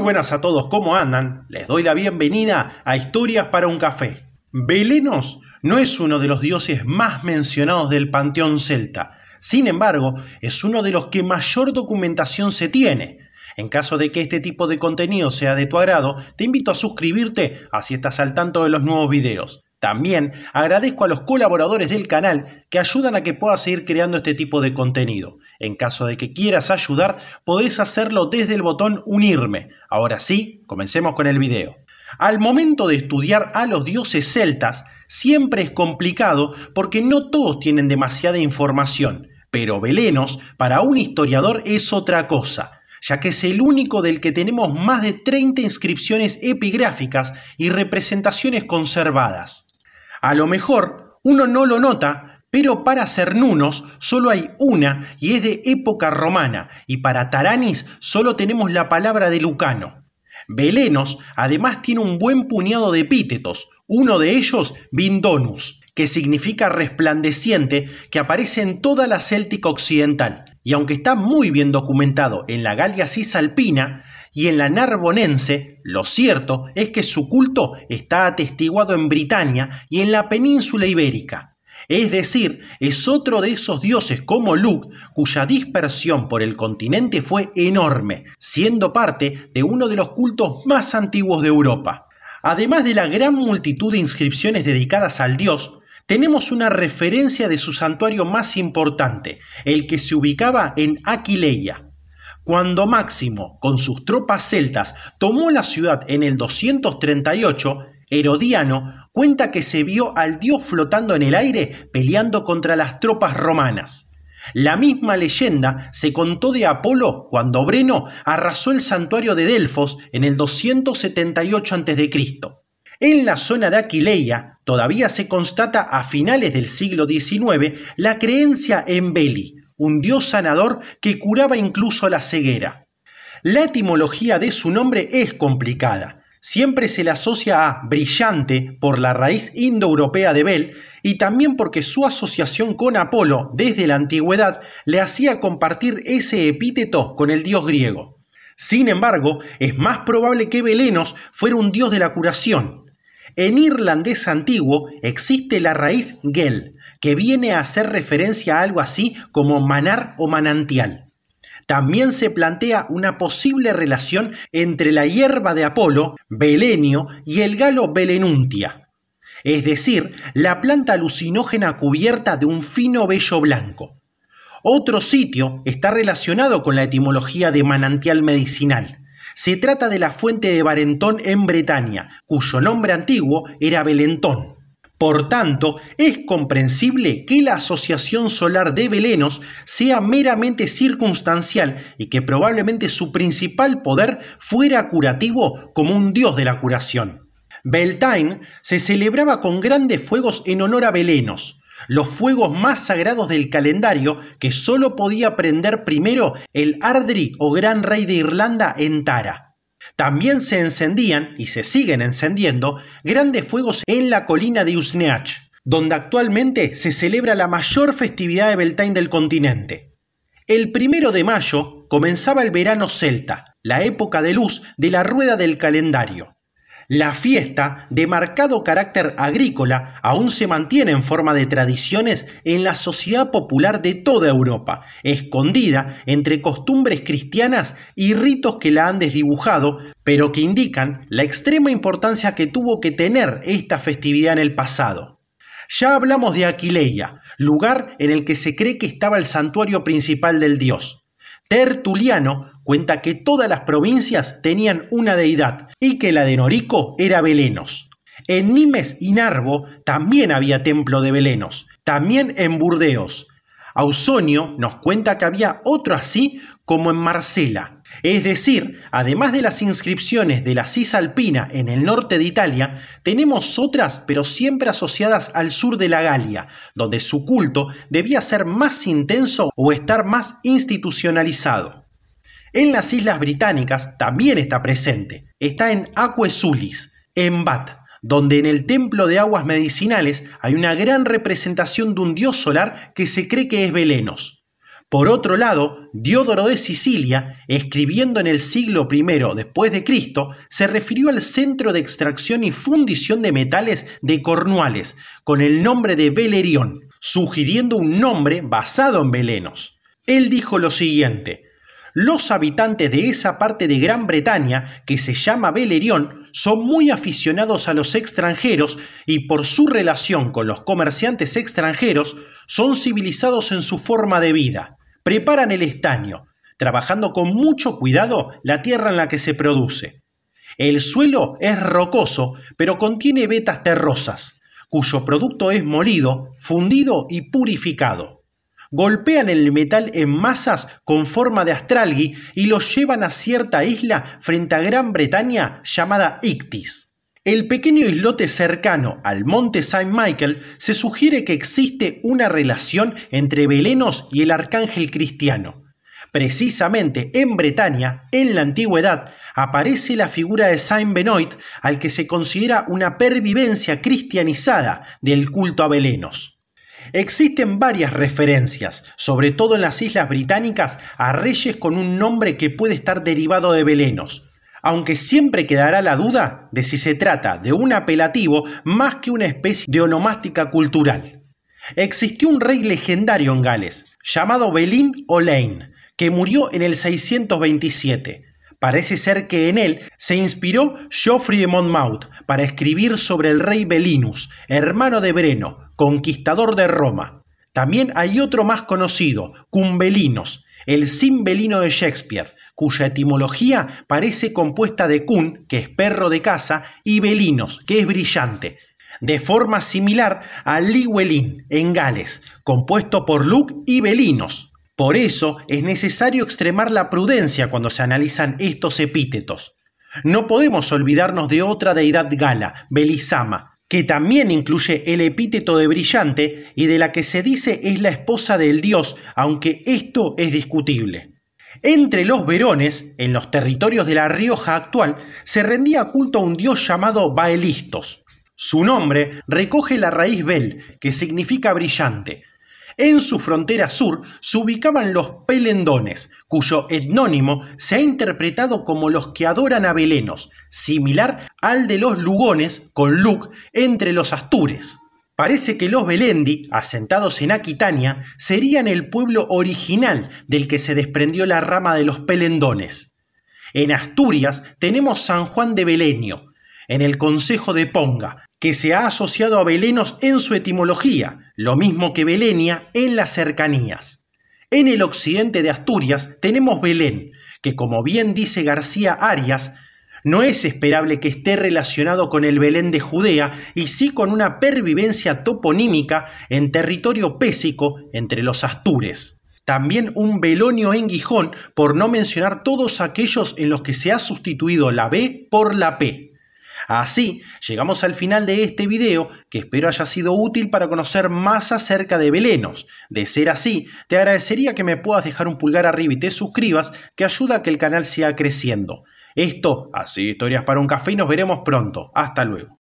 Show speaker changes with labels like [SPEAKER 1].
[SPEAKER 1] buenas a todos, ¿cómo andan? Les doy la bienvenida a Historias para un Café. Belenos no es uno de los dioses más mencionados del panteón celta, sin embargo, es uno de los que mayor documentación se tiene. En caso de que este tipo de contenido sea de tu agrado, te invito a suscribirte, así estás al tanto de los nuevos videos. También agradezco a los colaboradores del canal que ayudan a que pueda seguir creando este tipo de contenido. En caso de que quieras ayudar, podés hacerlo desde el botón unirme. Ahora sí, comencemos con el video. Al momento de estudiar a los dioses celtas, siempre es complicado porque no todos tienen demasiada información, pero Belenos, para un historiador, es otra cosa, ya que es el único del que tenemos más de 30 inscripciones epigráficas y representaciones conservadas. A lo mejor, uno no lo nota, pero para Cernunos solo hay una y es de época romana, y para Taranis solo tenemos la palabra de Lucano. Belenos además tiene un buen puñado de epítetos, uno de ellos Vindonus, que significa resplandeciente, que aparece en toda la Céltica occidental, y aunque está muy bien documentado en la Galia Cisalpina y en la Narbonense, lo cierto es que su culto está atestiguado en Britania y en la península ibérica, es decir, es otro de esos dioses como Luke, cuya dispersión por el continente fue enorme, siendo parte de uno de los cultos más antiguos de Europa. Además de la gran multitud de inscripciones dedicadas al dios, tenemos una referencia de su santuario más importante, el que se ubicaba en Aquileia. Cuando Máximo, con sus tropas celtas, tomó la ciudad en el 238, Herodiano cuenta que se vio al dios flotando en el aire peleando contra las tropas romanas. La misma leyenda se contó de Apolo cuando Breno arrasó el santuario de Delfos en el 278 a.C. En la zona de Aquileia todavía se constata a finales del siglo XIX la creencia en Beli, un dios sanador que curaba incluso la ceguera. La etimología de su nombre es complicada, siempre se le asocia a brillante por la raíz indoeuropea de Bel y también porque su asociación con Apolo desde la antigüedad le hacía compartir ese epíteto con el dios griego. Sin embargo, es más probable que Belenos fuera un dios de la curación. En irlandés antiguo existe la raíz gel, que viene a hacer referencia a algo así como manar o manantial. También se plantea una posible relación entre la hierba de Apolo, Belenio, y el galo Belenuntia, es decir, la planta alucinógena cubierta de un fino vello blanco. Otro sitio está relacionado con la etimología de manantial medicinal. Se trata de la fuente de Barentón en Bretaña, cuyo nombre antiguo era Belentón. Por tanto, es comprensible que la asociación solar de Belenos sea meramente circunstancial y que probablemente su principal poder fuera curativo como un dios de la curación. Beltane se celebraba con grandes fuegos en honor a Belenos, los fuegos más sagrados del calendario que solo podía prender primero el Ardri o Gran Rey de Irlanda en Tara. También se encendían, y se siguen encendiendo, grandes fuegos en la colina de Usneach, donde actualmente se celebra la mayor festividad de Beltane del continente. El primero de mayo comenzaba el verano celta, la época de luz de la rueda del calendario, la fiesta, de marcado carácter agrícola, aún se mantiene en forma de tradiciones en la sociedad popular de toda Europa, escondida entre costumbres cristianas y ritos que la han desdibujado, pero que indican la extrema importancia que tuvo que tener esta festividad en el pasado. Ya hablamos de Aquileia, lugar en el que se cree que estaba el santuario principal del dios. Tertuliano cuenta que todas las provincias tenían una deidad y que la de Norico era Belenos. En Nimes y Narbo también había templo de Belenos, también en Burdeos. Ausonio nos cuenta que había otro así como en Marcela. Es decir, además de las inscripciones de la Cisalpina en el norte de Italia, tenemos otras pero siempre asociadas al sur de la Galia, donde su culto debía ser más intenso o estar más institucionalizado. En las islas británicas también está presente. Está en Sulis, en Bath, donde en el templo de aguas medicinales hay una gran representación de un dios solar que se cree que es velenos. Por otro lado, Diodoro de Sicilia, escribiendo en el siglo I después de Cristo, se refirió al centro de extracción y fundición de metales de Cornuales con el nombre de Belerión, sugiriendo un nombre basado en belenos. Él dijo lo siguiente: Los habitantes de esa parte de Gran Bretaña, que se llama Belerión, son muy aficionados a los extranjeros y por su relación con los comerciantes extranjeros son civilizados en su forma de vida preparan el estaño, trabajando con mucho cuidado la tierra en la que se produce. El suelo es rocoso, pero contiene vetas terrosas, cuyo producto es molido, fundido y purificado. Golpean el metal en masas con forma de astralgi y lo llevan a cierta isla frente a Gran Bretaña llamada Ictis. El pequeño islote cercano al monte Saint Michael se sugiere que existe una relación entre Belenos y el arcángel cristiano. Precisamente en Bretaña, en la antigüedad, aparece la figura de Saint Benoit, al que se considera una pervivencia cristianizada del culto a Belenos. Existen varias referencias, sobre todo en las islas británicas, a reyes con un nombre que puede estar derivado de Belenos aunque siempre quedará la duda de si se trata de un apelativo más que una especie de onomástica cultural. Existió un rey legendario en Gales, llamado Belín O'Lane, que murió en el 627. Parece ser que en él se inspiró Geoffrey de Monmouth para escribir sobre el rey Belinus, hermano de Breno, conquistador de Roma. También hay otro más conocido, Cumbelinos, el Simbelino de Shakespeare, cuya etimología parece compuesta de kun, que es perro de caza, y belinos, que es brillante, de forma similar a Liguelín en Gales, compuesto por Luc y belinos. Por eso es necesario extremar la prudencia cuando se analizan estos epítetos. No podemos olvidarnos de otra deidad gala, Belisama, que también incluye el epíteto de brillante y de la que se dice es la esposa del dios, aunque esto es discutible. Entre los verones, en los territorios de La Rioja actual, se rendía culto a un dios llamado Baelistos. Su nombre recoge la raíz Bel, que significa brillante. En su frontera sur se ubicaban los Pelendones, cuyo etnónimo se ha interpretado como los que adoran a Belenos, similar al de los Lugones con Luc entre los Astures. Parece que los Belendi, asentados en Aquitania, serían el pueblo original del que se desprendió la rama de los Pelendones. En Asturias tenemos San Juan de Belenio, en el Consejo de Ponga, que se ha asociado a Belenos en su etimología, lo mismo que Belenia en las cercanías. En el occidente de Asturias tenemos Belén, que como bien dice García Arias, no es esperable que esté relacionado con el Belén de Judea y sí con una pervivencia toponímica en territorio pésico entre los Astures también un Belonio en Gijón, por no mencionar todos aquellos en los que se ha sustituido la B por la P. Así, llegamos al final de este video, que espero haya sido útil para conocer más acerca de belenos. De ser así, te agradecería que me puedas dejar un pulgar arriba y te suscribas, que ayuda a que el canal siga creciendo. Esto así Historias para un Café y nos veremos pronto. Hasta luego.